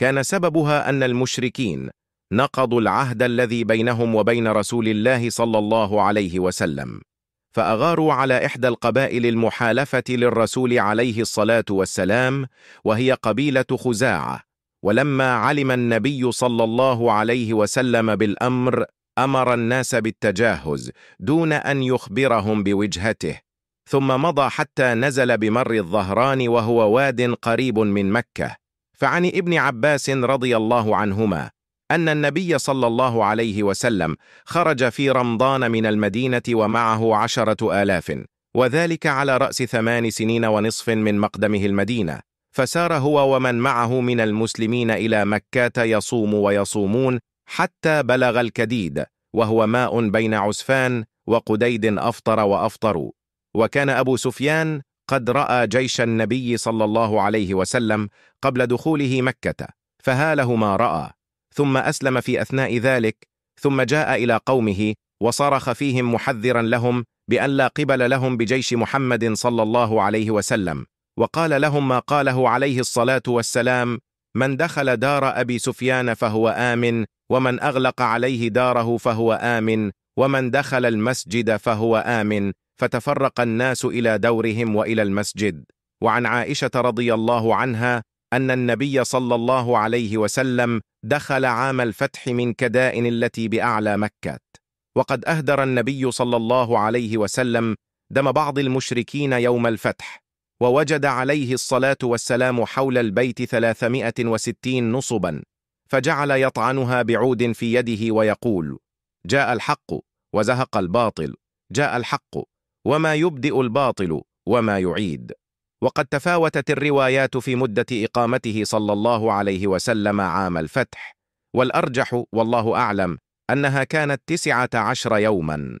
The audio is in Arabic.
كان سببها أن المشركين نقضوا العهد الذي بينهم وبين رسول الله صلى الله عليه وسلم فأغاروا على إحدى القبائل المحالفة للرسول عليه الصلاة والسلام وهي قبيلة خزاعة ولما علم النبي صلى الله عليه وسلم بالأمر أمر الناس بالتجاهز دون أن يخبرهم بوجهته ثم مضى حتى نزل بمر الظهران وهو واد قريب من مكة فعن ابن عباس رضي الله عنهما أن النبي صلى الله عليه وسلم خرج في رمضان من المدينة ومعه عشرة آلاف وذلك على رأس ثمان سنين ونصف من مقدمه المدينة فسار هو ومن معه من المسلمين إلى مكة يصوم ويصومون حتى بلغ الكديد وهو ماء بين عسفان وقديد أفطر وأفطروا وكان أبو سفيان قد رأى جيش النبي صلى الله عليه وسلم قبل دخوله مكة فهاله ما رأى ثم أسلم في أثناء ذلك ثم جاء إلى قومه وصرخ فيهم محذرا لهم بأن لا قبل لهم بجيش محمد صلى الله عليه وسلم وقال لهم ما قاله عليه الصلاة والسلام من دخل دار أبي سفيان فهو آمن ومن أغلق عليه داره فهو آمن ومن دخل المسجد فهو آمن فتفرق الناس إلى دورهم وإلى المسجد وعن عائشة رضي الله عنها أن النبي صلى الله عليه وسلم دخل عام الفتح من كدائن التي بأعلى مكة وقد أهدر النبي صلى الله عليه وسلم دم بعض المشركين يوم الفتح ووجد عليه الصلاة والسلام حول البيت ثلاثمائة وستين نصبا فجعل يطعنها بعود في يده ويقول جاء الحق وزهق الباطل جاء الحق وما يبدئ الباطل وما يعيد وقد تفاوتت الروايات في مدة إقامته صلى الله عليه وسلم عام الفتح والأرجح والله أعلم أنها كانت تسعة عشر يوماً